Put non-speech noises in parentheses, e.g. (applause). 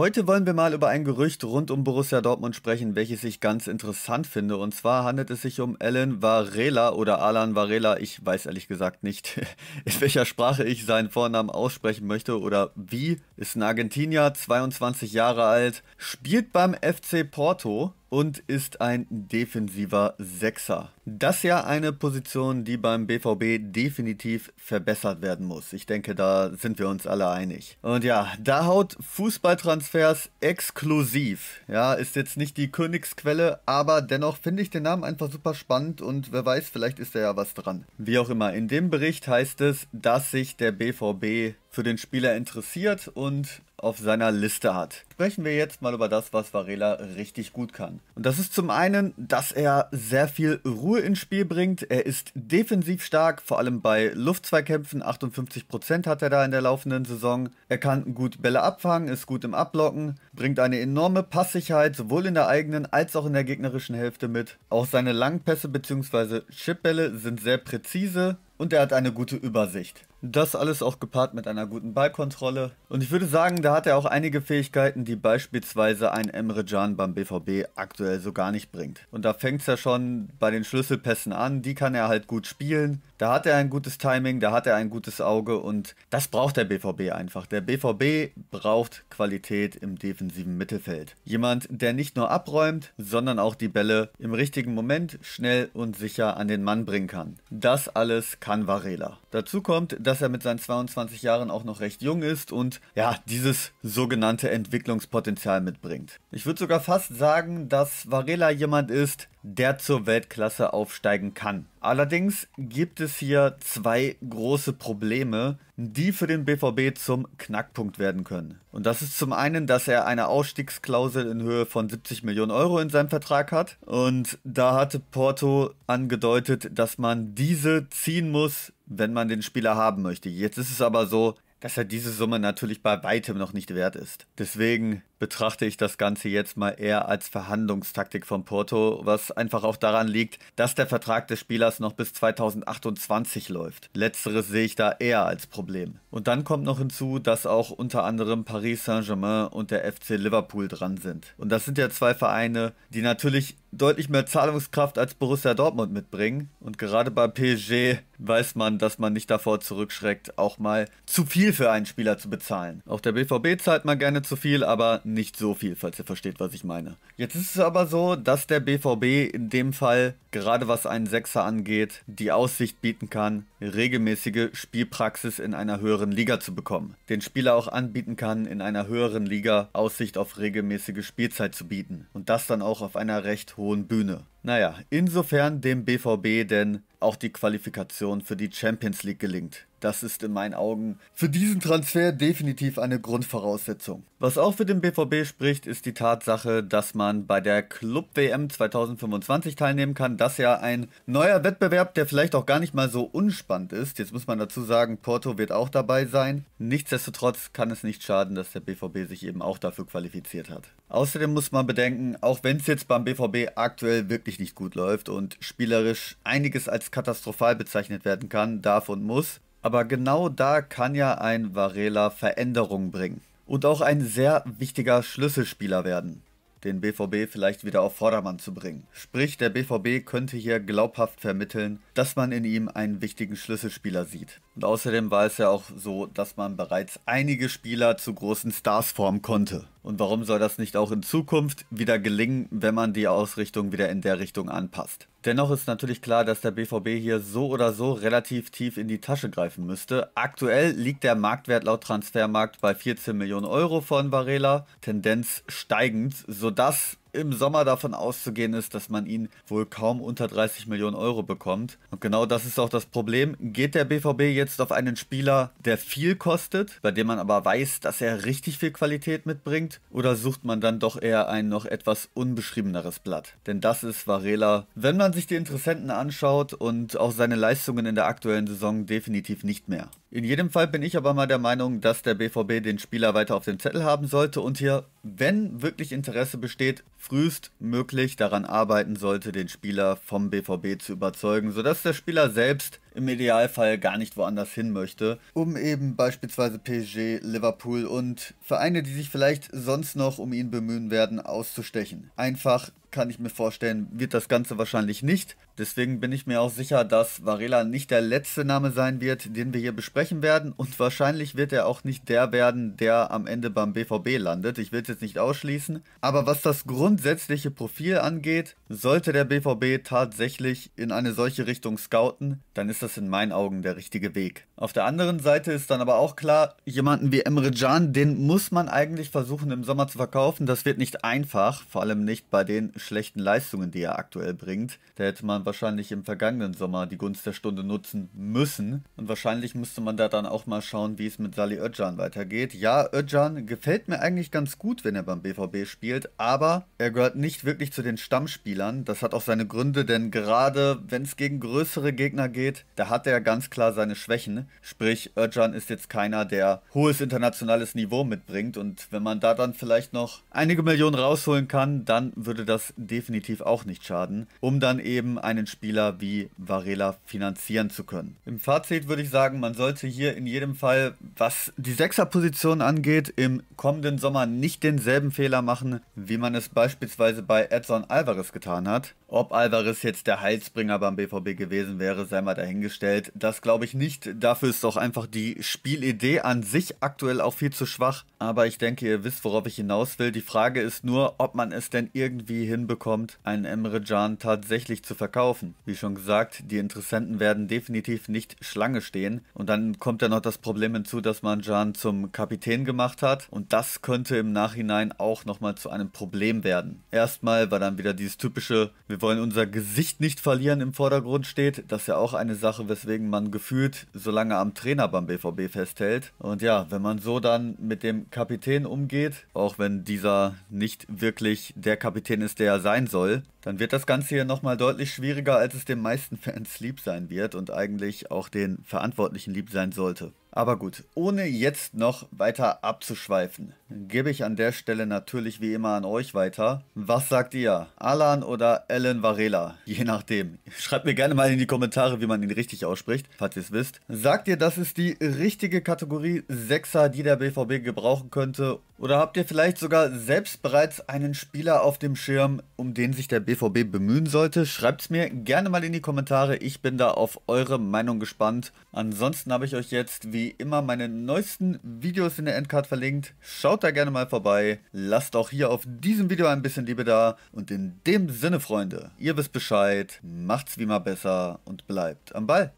Heute wollen wir mal über ein Gerücht rund um Borussia Dortmund sprechen, welches ich ganz interessant finde. Und zwar handelt es sich um Alan Varela oder Alan Varela. Ich weiß ehrlich gesagt nicht, (laughs) in welcher Sprache ich seinen Vornamen aussprechen möchte oder wie. Ist ein Argentinier, 22 Jahre alt, spielt beim FC Porto und ist ein defensiver Sechser. Das ist ja eine Position, die beim BVB definitiv verbessert werden muss. Ich denke, da sind wir uns alle einig. Und ja, da haut Fußballtransfers exklusiv. Ja, ist jetzt nicht die Königsquelle, aber dennoch finde ich den Namen einfach super spannend und wer weiß, vielleicht ist da ja was dran. Wie auch immer, in dem Bericht heißt es, dass sich der BVB für den Spieler interessiert und auf seiner Liste hat sprechen wir jetzt mal über das, was Varela richtig gut kann. Und das ist zum einen, dass er sehr viel Ruhe ins Spiel bringt. Er ist defensiv stark, vor allem bei Luftzweikämpfen. 58% hat er da in der laufenden Saison. Er kann gut Bälle abfangen, ist gut im Ablocken, bringt eine enorme Passsicherheit sowohl in der eigenen als auch in der gegnerischen Hälfte mit. Auch seine Langpässe bzw. Chipbälle sind sehr präzise und er hat eine gute Übersicht. Das alles auch gepaart mit einer guten Ballkontrolle. Und ich würde sagen, da hat er auch einige Fähigkeiten, die die beispielsweise ein Emre Can beim BVB aktuell so gar nicht bringt. Und da fängt es ja schon bei den Schlüsselpässen an, die kann er halt gut spielen da hat er ein gutes Timing, da hat er ein gutes Auge und das braucht der BVB einfach. Der BVB braucht Qualität im defensiven Mittelfeld. Jemand, der nicht nur abräumt, sondern auch die Bälle im richtigen Moment schnell und sicher an den Mann bringen kann. Das alles kann Varela. Dazu kommt, dass er mit seinen 22 Jahren auch noch recht jung ist und ja, dieses sogenannte Entwicklungspotenzial mitbringt. Ich würde sogar fast sagen, dass Varela jemand ist, der zur Weltklasse aufsteigen kann. Allerdings gibt es hier zwei große Probleme, die für den BVB zum Knackpunkt werden können. Und das ist zum einen, dass er eine Ausstiegsklausel in Höhe von 70 Millionen Euro in seinem Vertrag hat. Und da hatte Porto angedeutet, dass man diese ziehen muss, wenn man den Spieler haben möchte. Jetzt ist es aber so, dass er diese Summe natürlich bei weitem noch nicht wert ist. Deswegen betrachte ich das Ganze jetzt mal eher als Verhandlungstaktik von Porto, was einfach auch daran liegt, dass der Vertrag des Spielers noch bis 2028 läuft. Letzteres sehe ich da eher als Problem. Und dann kommt noch hinzu, dass auch unter anderem Paris Saint-Germain und der FC Liverpool dran sind. Und das sind ja zwei Vereine, die natürlich deutlich mehr Zahlungskraft als Borussia Dortmund mitbringen. Und gerade bei PSG weiß man, dass man nicht davor zurückschreckt, auch mal zu viel für einen Spieler zu bezahlen. Auch der BVB zahlt mal gerne zu viel, aber nicht so viel, falls ihr versteht, was ich meine. Jetzt ist es aber so, dass der BVB in dem Fall, gerade was einen Sechser angeht, die Aussicht bieten kann, regelmäßige Spielpraxis in einer höheren Liga zu bekommen. Den Spieler auch anbieten kann, in einer höheren Liga Aussicht auf regelmäßige Spielzeit zu bieten. Und das dann auch auf einer recht hohen Bühne. Naja, insofern dem BVB denn auch die Qualifikation für die Champions League gelingt. Das ist in meinen Augen für diesen Transfer definitiv eine Grundvoraussetzung. Was auch für den BVB spricht, ist die Tatsache, dass man bei der Club WM 2025 teilnehmen kann. Das ist ja ein neuer Wettbewerb, der vielleicht auch gar nicht mal so unspannend ist. Jetzt muss man dazu sagen, Porto wird auch dabei sein. Nichtsdestotrotz kann es nicht schaden, dass der BVB sich eben auch dafür qualifiziert hat. Außerdem muss man bedenken, auch wenn es jetzt beim BVB aktuell wirklich nicht gut läuft und spielerisch einiges als katastrophal bezeichnet werden kann, darf und muss, aber genau da kann ja ein Varela Veränderung bringen und auch ein sehr wichtiger Schlüsselspieler werden, den BVB vielleicht wieder auf Vordermann zu bringen. Sprich, der BVB könnte hier glaubhaft vermitteln, dass man in ihm einen wichtigen Schlüsselspieler sieht. Und außerdem war es ja auch so, dass man bereits einige Spieler zu großen Stars formen konnte. Und warum soll das nicht auch in Zukunft wieder gelingen, wenn man die Ausrichtung wieder in der Richtung anpasst? Dennoch ist natürlich klar, dass der BVB hier so oder so relativ tief in die Tasche greifen müsste. Aktuell liegt der Marktwert laut Transfermarkt bei 14 Millionen Euro von Varela, Tendenz steigend, sodass im Sommer davon auszugehen ist, dass man ihn wohl kaum unter 30 Millionen Euro bekommt. Und genau das ist auch das Problem. Geht der BVB jetzt auf einen Spieler, der viel kostet, bei dem man aber weiß, dass er richtig viel Qualität mitbringt? Oder sucht man dann doch eher ein noch etwas unbeschriebeneres Blatt? Denn das ist Varela, wenn man sich die Interessenten anschaut und auch seine Leistungen in der aktuellen Saison definitiv nicht mehr. In jedem Fall bin ich aber mal der Meinung, dass der BVB den Spieler weiter auf dem Zettel haben sollte und hier, wenn wirklich Interesse besteht, frühestmöglich daran arbeiten sollte, den Spieler vom BVB zu überzeugen, sodass der Spieler selbst im Idealfall gar nicht woanders hin möchte, um eben beispielsweise PSG, Liverpool und Vereine, die sich vielleicht sonst noch um ihn bemühen werden, auszustechen. Einfach kann ich mir vorstellen, wird das Ganze wahrscheinlich nicht. Deswegen bin ich mir auch sicher, dass Varela nicht der letzte Name sein wird, den wir hier besprechen werden. Und wahrscheinlich wird er auch nicht der werden, der am Ende beim BVB landet. Ich will es jetzt nicht ausschließen. Aber was das grundsätzliche Profil angeht, sollte der BVB tatsächlich in eine solche Richtung scouten, dann ist das in meinen Augen der richtige Weg. Auf der anderen Seite ist dann aber auch klar, jemanden wie Emre Can, den muss man eigentlich versuchen im Sommer zu verkaufen. Das wird nicht einfach, vor allem nicht bei den schlechten Leistungen, die er aktuell bringt. Da hätte man wahrscheinlich im vergangenen Sommer die Gunst der Stunde nutzen müssen. Und wahrscheinlich müsste man da dann auch mal schauen, wie es mit Sali Özcan weitergeht. Ja, Özcan gefällt mir eigentlich ganz gut, wenn er beim BVB spielt, aber er gehört nicht wirklich zu den Stammspielern. Das hat auch seine Gründe, denn gerade wenn es gegen größere Gegner geht, da hat er ganz klar seine Schwächen. Sprich, Özcan ist jetzt keiner, der hohes internationales Niveau mitbringt. Und wenn man da dann vielleicht noch einige Millionen rausholen kann, dann würde das definitiv auch nicht schaden, um dann eben einen Spieler wie Varela finanzieren zu können. Im Fazit würde ich sagen, man sollte hier in jedem Fall, was die Sechserposition angeht, im kommenden Sommer nicht denselben Fehler machen, wie man es beispielsweise bei Edson Alvarez getan hat. Ob Alvarez jetzt der Heilsbringer beim BVB gewesen wäre, sei mal dahingestellt. Das glaube ich nicht. Dafür ist auch einfach die Spielidee an sich aktuell auch viel zu schwach. Aber ich denke, ihr wisst, worauf ich hinaus will. Die Frage ist nur, ob man es denn irgendwie hin hinbekommt, einen Emre Can tatsächlich zu verkaufen. Wie schon gesagt, die Interessenten werden definitiv nicht Schlange stehen. Und dann kommt ja noch das Problem hinzu, dass man Can zum Kapitän gemacht hat. Und das könnte im Nachhinein auch nochmal zu einem Problem werden. Erstmal war dann wieder dieses typische, wir wollen unser Gesicht nicht verlieren im Vordergrund steht. Das ist ja auch eine Sache, weswegen man gefühlt so lange am Trainer beim BVB festhält. Und ja, wenn man so dann mit dem Kapitän umgeht, auch wenn dieser nicht wirklich der Kapitän ist, der ja sein soll, dann wird das Ganze hier nochmal deutlich schwieriger, als es den meisten Fans lieb sein wird und eigentlich auch den Verantwortlichen lieb sein sollte. Aber gut, ohne jetzt noch weiter abzuschweifen, gebe ich an der Stelle natürlich wie immer an euch weiter. Was sagt ihr? Alan oder Alan Varela? Je nachdem. Schreibt mir gerne mal in die Kommentare, wie man ihn richtig ausspricht, falls ihr es wisst. Sagt ihr, das ist die richtige Kategorie 6er, die der BVB gebrauchen könnte oder habt ihr vielleicht sogar selbst bereits einen Spieler auf dem Schirm, um den sich der BVB bemühen sollte? Schreibt es mir gerne mal in die Kommentare. Ich bin da auf eure Meinung gespannt. Ansonsten habe ich euch jetzt wie immer meine neuesten Videos in der Endcard verlinkt. Schaut da gerne mal vorbei. Lasst auch hier auf diesem Video ein bisschen Liebe da. Und in dem Sinne, Freunde, ihr wisst Bescheid. Macht's wie immer besser und bleibt am Ball.